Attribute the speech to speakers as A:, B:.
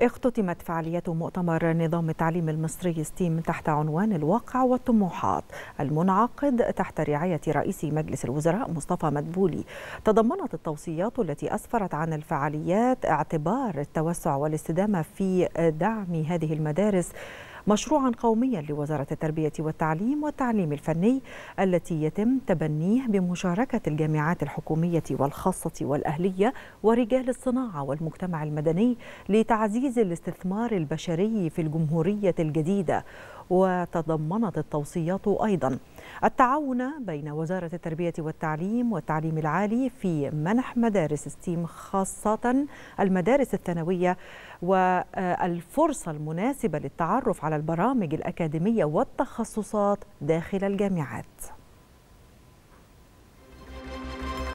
A: اختتمت فعالية مؤتمر نظام التعليم المصري ستيم تحت عنوان الواقع والطموحات المنعقد تحت رعاية رئيس مجلس الوزراء مصطفى مدبولي تضمنت التوصيات التي أسفرت عن الفعاليات اعتبار التوسع والاستدامة في دعم هذه المدارس مشروعا قوميا لوزارة التربية والتعليم والتعليم الفني التي يتم تبنيه بمشاركة الجامعات الحكومية والخاصة والأهلية ورجال الصناعة والمجتمع المدني لتعزيز الاستثمار البشري في الجمهورية الجديدة وتضمنت التوصيات أيضاً التعاون بين وزارة التربية والتعليم والتعليم العالي في منح مدارس ستيم خاصة المدارس الثانوية والفرصة المناسبة للتعرف على البرامج الأكاديمية والتخصصات داخل الجامعات